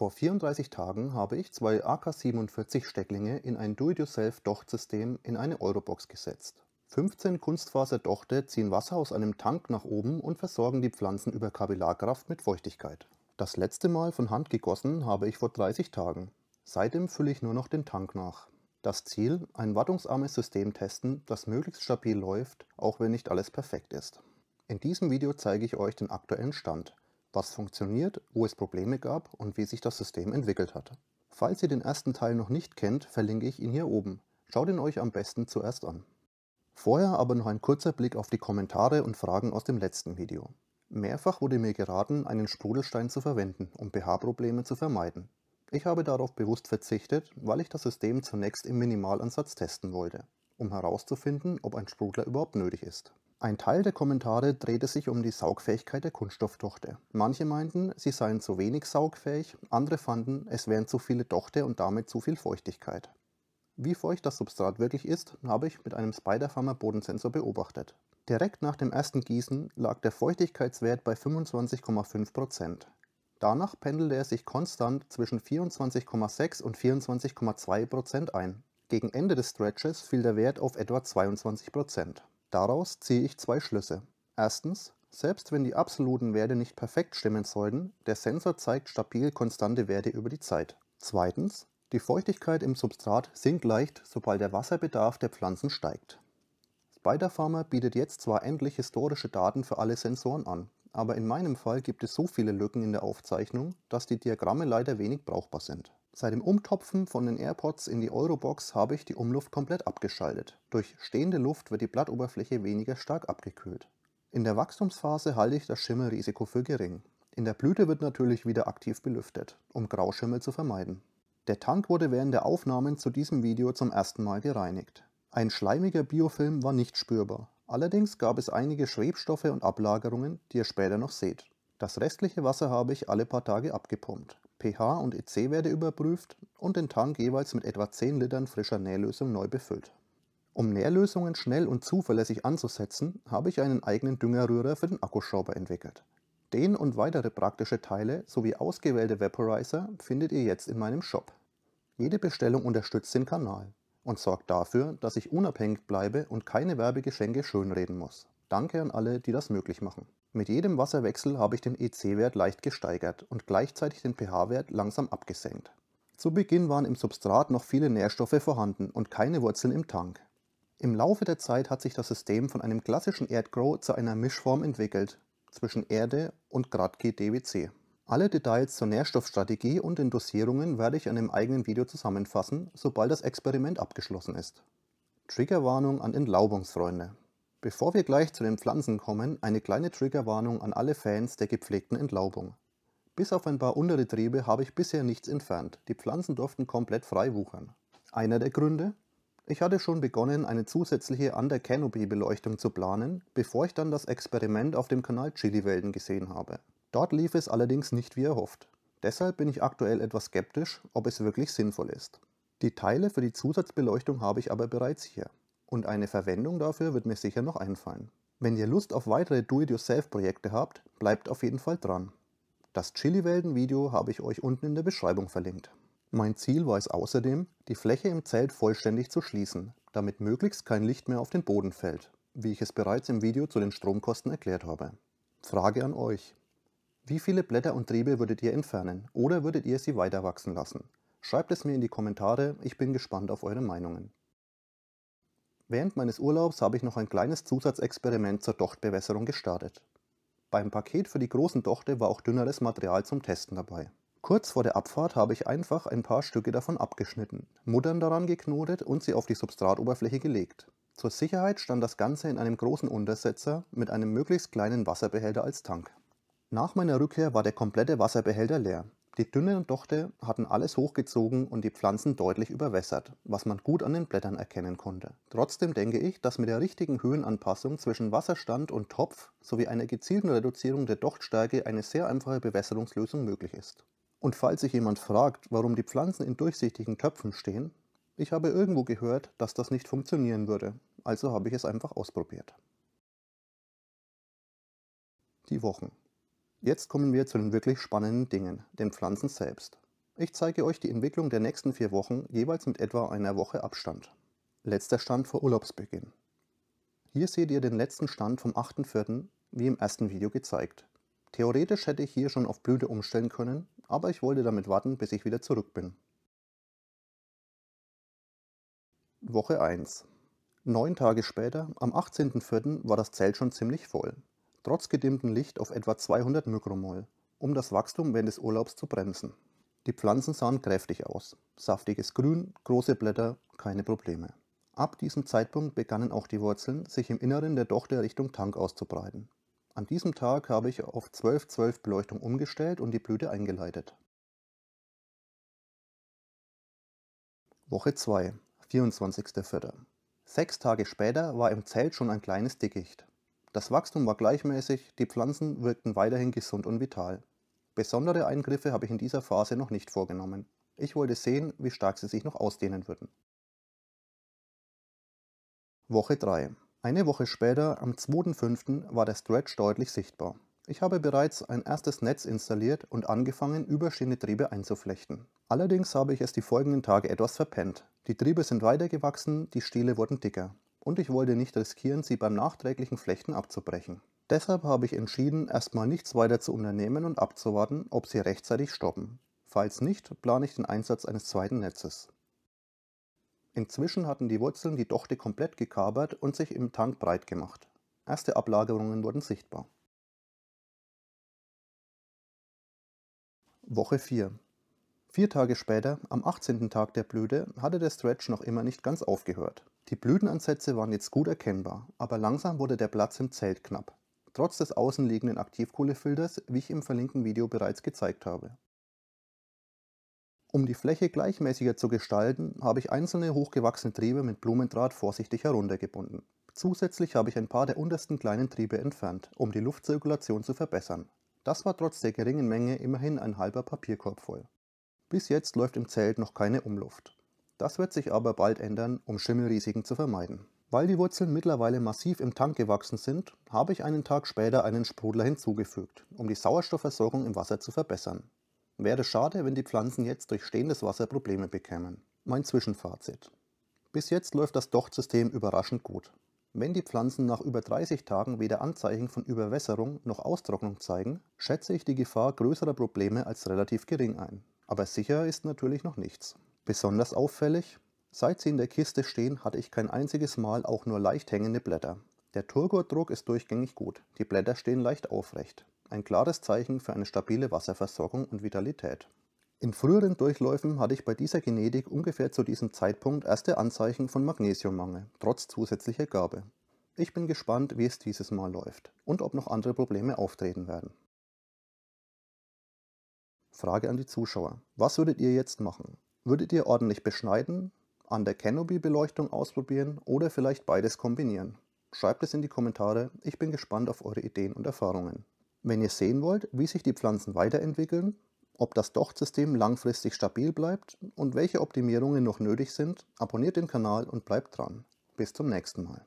Vor 34 Tagen habe ich zwei AK-47-Stecklinge in ein do it yourself docht system in eine Eurobox gesetzt. 15 Kunstfaser-Dochte ziehen Wasser aus einem Tank nach oben und versorgen die Pflanzen über Kapillarkraft mit Feuchtigkeit. Das letzte Mal von Hand gegossen habe ich vor 30 Tagen. Seitdem fülle ich nur noch den Tank nach. Das Ziel, ein wartungsarmes System testen, das möglichst stabil läuft, auch wenn nicht alles perfekt ist. In diesem Video zeige ich euch den aktuellen Stand was funktioniert, wo es Probleme gab und wie sich das System entwickelt hat. Falls ihr den ersten Teil noch nicht kennt, verlinke ich ihn hier oben. Schaut ihn euch am besten zuerst an. Vorher aber noch ein kurzer Blick auf die Kommentare und Fragen aus dem letzten Video. Mehrfach wurde mir geraten, einen Sprudelstein zu verwenden, um pH-Probleme zu vermeiden. Ich habe darauf bewusst verzichtet, weil ich das System zunächst im Minimalansatz testen wollte, um herauszufinden, ob ein Sprudler überhaupt nötig ist. Ein Teil der Kommentare drehte sich um die Saugfähigkeit der Kunststoffdochte. Manche meinten, sie seien zu wenig saugfähig, andere fanden, es wären zu viele Dochte und damit zu viel Feuchtigkeit. Wie feucht das Substrat wirklich ist, habe ich mit einem Spider-Farmer Bodensensor beobachtet. Direkt nach dem ersten Gießen lag der Feuchtigkeitswert bei 25,5%. Danach pendelte er sich konstant zwischen 24,6 und 24,2% ein. Gegen Ende des Stretches fiel der Wert auf etwa 22%. Daraus ziehe ich zwei Schlüsse. Erstens, selbst wenn die absoluten Werte nicht perfekt stimmen sollten, der Sensor zeigt stabil konstante Werte über die Zeit. Zweitens, die Feuchtigkeit im Substrat sinkt leicht, sobald der Wasserbedarf der Pflanzen steigt. Spider Farmer bietet jetzt zwar endlich historische Daten für alle Sensoren an, aber in meinem Fall gibt es so viele Lücken in der Aufzeichnung, dass die Diagramme leider wenig brauchbar sind. Seit dem Umtopfen von den AirPods in die Eurobox habe ich die Umluft komplett abgeschaltet. Durch stehende Luft wird die Blattoberfläche weniger stark abgekühlt. In der Wachstumsphase halte ich das Schimmelrisiko für gering. In der Blüte wird natürlich wieder aktiv belüftet, um Grauschimmel zu vermeiden. Der Tank wurde während der Aufnahmen zu diesem Video zum ersten Mal gereinigt. Ein schleimiger Biofilm war nicht spürbar. Allerdings gab es einige Schwebstoffe und Ablagerungen, die ihr später noch seht. Das restliche Wasser habe ich alle paar Tage abgepumpt pH und EC-Werte überprüft und den Tank jeweils mit etwa 10 Litern frischer Nährlösung neu befüllt. Um Nährlösungen schnell und zuverlässig anzusetzen, habe ich einen eigenen Düngerrührer für den Akkuschrauber entwickelt. Den und weitere praktische Teile sowie ausgewählte Vaporizer findet ihr jetzt in meinem Shop. Jede Bestellung unterstützt den Kanal und sorgt dafür, dass ich unabhängig bleibe und keine Werbegeschenke schönreden muss. Danke an alle, die das möglich machen. Mit jedem Wasserwechsel habe ich den EC-Wert leicht gesteigert und gleichzeitig den pH-Wert langsam abgesenkt. Zu Beginn waren im Substrat noch viele Nährstoffe vorhanden und keine Wurzeln im Tank. Im Laufe der Zeit hat sich das System von einem klassischen Erdgrow zu einer Mischform entwickelt zwischen Erde und Gradke DWC. Alle Details zur Nährstoffstrategie und den Dosierungen werde ich in einem eigenen Video zusammenfassen, sobald das Experiment abgeschlossen ist. Triggerwarnung an Entlaubungsfreunde. Bevor wir gleich zu den Pflanzen kommen, eine kleine Triggerwarnung an alle Fans der gepflegten Entlaubung. Bis auf ein paar Untertriebe habe ich bisher nichts entfernt. Die Pflanzen durften komplett frei wuchern. Einer der Gründe? Ich hatte schon begonnen, eine zusätzliche Under-Canopy-Beleuchtung zu planen, bevor ich dann das Experiment auf dem Kanal Chiliwelten gesehen habe. Dort lief es allerdings nicht wie erhofft. Deshalb bin ich aktuell etwas skeptisch, ob es wirklich sinnvoll ist. Die Teile für die Zusatzbeleuchtung habe ich aber bereits hier. Und eine Verwendung dafür wird mir sicher noch einfallen. Wenn ihr Lust auf weitere Do-it-yourself-Projekte habt, bleibt auf jeden Fall dran. Das Chili-Welden-Video habe ich euch unten in der Beschreibung verlinkt. Mein Ziel war es außerdem, die Fläche im Zelt vollständig zu schließen, damit möglichst kein Licht mehr auf den Boden fällt, wie ich es bereits im Video zu den Stromkosten erklärt habe. Frage an euch. Wie viele Blätter und Triebe würdet ihr entfernen oder würdet ihr sie weiter wachsen lassen? Schreibt es mir in die Kommentare, ich bin gespannt auf eure Meinungen. Während meines Urlaubs habe ich noch ein kleines Zusatzexperiment zur Dochtbewässerung gestartet. Beim Paket für die großen Dochte war auch dünneres Material zum Testen dabei. Kurz vor der Abfahrt habe ich einfach ein paar Stücke davon abgeschnitten, Muttern daran geknotet und sie auf die Substratoberfläche gelegt. Zur Sicherheit stand das Ganze in einem großen Untersetzer mit einem möglichst kleinen Wasserbehälter als Tank. Nach meiner Rückkehr war der komplette Wasserbehälter leer die dünnen Dochte hatten alles hochgezogen und die Pflanzen deutlich überwässert, was man gut an den Blättern erkennen konnte. Trotzdem denke ich, dass mit der richtigen Höhenanpassung zwischen Wasserstand und Topf sowie einer gezielten Reduzierung der Dochtstärke eine sehr einfache Bewässerungslösung möglich ist. Und falls sich jemand fragt, warum die Pflanzen in durchsichtigen Töpfen stehen, ich habe irgendwo gehört, dass das nicht funktionieren würde, also habe ich es einfach ausprobiert. Die Wochen. Jetzt kommen wir zu den wirklich spannenden Dingen, den Pflanzen selbst. Ich zeige euch die Entwicklung der nächsten vier Wochen jeweils mit etwa einer Woche Abstand. Letzter Stand vor Urlaubsbeginn. Hier seht ihr den letzten Stand vom 8.4. wie im ersten Video gezeigt. Theoretisch hätte ich hier schon auf Blüte umstellen können, aber ich wollte damit warten, bis ich wieder zurück bin. Woche 1 Neun Tage später, am 18.4. war das Zelt schon ziemlich voll trotz gedimmtem Licht auf etwa 200 Mikromol, um das Wachstum während des Urlaubs zu bremsen. Die Pflanzen sahen kräftig aus, saftiges Grün, große Blätter, keine Probleme. Ab diesem Zeitpunkt begannen auch die Wurzeln, sich im Inneren der Dochter Richtung Tank auszubreiten. An diesem Tag habe ich auf 12-12 Beleuchtung umgestellt und die Blüte eingeleitet. Woche 2, 24.04. Sechs Tage später war im Zelt schon ein kleines Dickicht. Das Wachstum war gleichmäßig, die Pflanzen wirkten weiterhin gesund und vital. Besondere Eingriffe habe ich in dieser Phase noch nicht vorgenommen. Ich wollte sehen, wie stark sie sich noch ausdehnen würden. Woche 3. Eine Woche später, am 2.5., war der Stretch deutlich sichtbar. Ich habe bereits ein erstes Netz installiert und angefangen, überstehende Triebe einzuflechten. Allerdings habe ich es die folgenden Tage etwas verpennt. Die Triebe sind weitergewachsen, die Stiele wurden dicker und ich wollte nicht riskieren, sie beim nachträglichen Flechten abzubrechen. Deshalb habe ich entschieden, erstmal nichts weiter zu unternehmen und abzuwarten, ob sie rechtzeitig stoppen. Falls nicht, plane ich den Einsatz eines zweiten Netzes. Inzwischen hatten die Wurzeln die Dochte komplett gekabert und sich im Tank breit gemacht. Erste Ablagerungen wurden sichtbar. Woche 4 Vier Tage später, am 18. Tag der Blüte, hatte der Stretch noch immer nicht ganz aufgehört. Die Blütenansätze waren jetzt gut erkennbar, aber langsam wurde der Platz im Zelt knapp. Trotz des außenliegenden Aktivkohlefilters, wie ich im verlinkten Video bereits gezeigt habe. Um die Fläche gleichmäßiger zu gestalten, habe ich einzelne hochgewachsene Triebe mit Blumendraht vorsichtig heruntergebunden. Zusätzlich habe ich ein paar der untersten kleinen Triebe entfernt, um die Luftzirkulation zu verbessern. Das war trotz der geringen Menge immerhin ein halber Papierkorb voll. Bis jetzt läuft im Zelt noch keine Umluft. Das wird sich aber bald ändern, um Schimmelrisiken zu vermeiden. Weil die Wurzeln mittlerweile massiv im Tank gewachsen sind, habe ich einen Tag später einen Sprudler hinzugefügt, um die Sauerstoffversorgung im Wasser zu verbessern. Wäre schade, wenn die Pflanzen jetzt durch stehendes Wasser Probleme bekämen. Mein Zwischenfazit. Bis jetzt läuft das Dochtsystem überraschend gut. Wenn die Pflanzen nach über 30 Tagen weder Anzeichen von Überwässerung noch Austrocknung zeigen, schätze ich die Gefahr größerer Probleme als relativ gering ein. Aber sicher ist natürlich noch nichts. Besonders auffällig, seit sie in der Kiste stehen, hatte ich kein einziges Mal auch nur leicht hängende Blätter. Der Turgurdruck ist durchgängig gut, die Blätter stehen leicht aufrecht. Ein klares Zeichen für eine stabile Wasserversorgung und Vitalität. In früheren Durchläufen hatte ich bei dieser Genetik ungefähr zu diesem Zeitpunkt erste Anzeichen von Magnesiummangel, trotz zusätzlicher Gabe. Ich bin gespannt, wie es dieses Mal läuft und ob noch andere Probleme auftreten werden. Frage an die Zuschauer. Was würdet ihr jetzt machen? Würdet ihr ordentlich beschneiden, an der Canopy-Beleuchtung ausprobieren oder vielleicht beides kombinieren? Schreibt es in die Kommentare, ich bin gespannt auf eure Ideen und Erfahrungen. Wenn ihr sehen wollt, wie sich die Pflanzen weiterentwickeln, ob das Dochtsystem langfristig stabil bleibt und welche Optimierungen noch nötig sind, abonniert den Kanal und bleibt dran. Bis zum nächsten Mal.